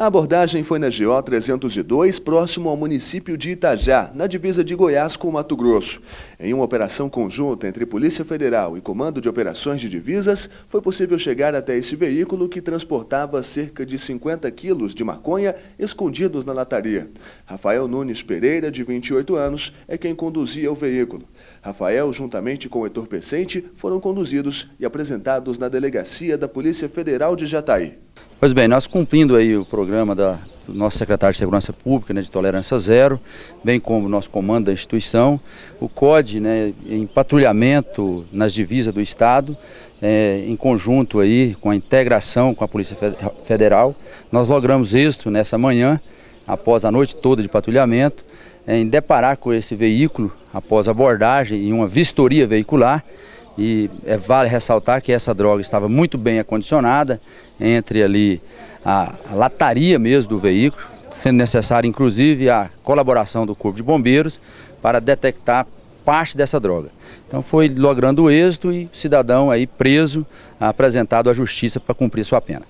A abordagem foi na GO 302, próximo ao município de Itajá, na divisa de Goiás com Mato Grosso. Em uma operação conjunta entre Polícia Federal e Comando de Operações de Divisas, foi possível chegar até esse veículo que transportava cerca de 50 quilos de maconha escondidos na lataria. Rafael Nunes Pereira, de 28 anos, é quem conduzia o veículo. Rafael, juntamente com o entorpecente, foram conduzidos e apresentados na delegacia da Polícia Federal de Jataí. Pois bem, nós cumprindo aí o programa da, do nosso secretário de Segurança Pública, né, de Tolerância Zero, bem como o nosso comando da instituição, o COD, né, em patrulhamento nas divisas do Estado, é, em conjunto aí com a integração com a Polícia Federal, nós logramos êxito nessa manhã, após a noite toda de patrulhamento, em deparar com esse veículo após abordagem e uma vistoria veicular, e é, vale ressaltar que essa droga estava muito bem acondicionada, entre ali a lataria mesmo do veículo, sendo necessária inclusive a colaboração do Corpo de Bombeiros para detectar parte dessa droga. Então foi logrando êxito e cidadão aí preso, apresentado à justiça para cumprir sua pena.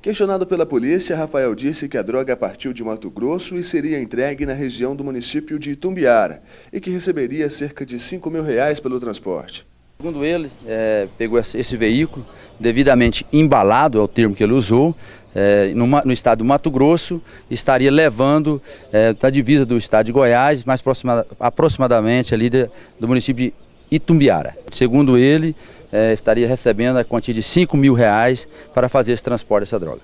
Questionado pela polícia, Rafael disse que a droga partiu de Mato Grosso e seria entregue na região do município de Itumbiara e que receberia cerca de 5 mil reais pelo transporte. Segundo ele, é, pegou esse veículo devidamente embalado, é o termo que ele usou, é, no, no, estado do Mato Grosso, estaria levando é, da tá divisa do estado de Goiás, mais aproxima, aproximadamente ali de, do município de Itumbiara. Segundo ele, é, estaria recebendo a quantia de 5 mil reais para fazer esse transporte dessa droga.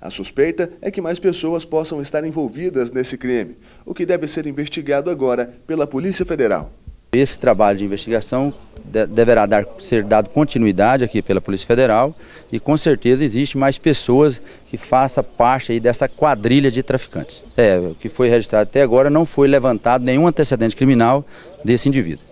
A suspeita é que mais pessoas possam estar envolvidas nesse crime, o que deve ser investigado agora pela Polícia Federal. Esse trabalho de investigação deverá dar, ser dado continuidade aqui pela Polícia Federal e com certeza existe mais pessoas que façam parte dessa quadrilha de traficantes. É, o que foi registrado até agora não foi levantado nenhum antecedente criminal desse indivíduo.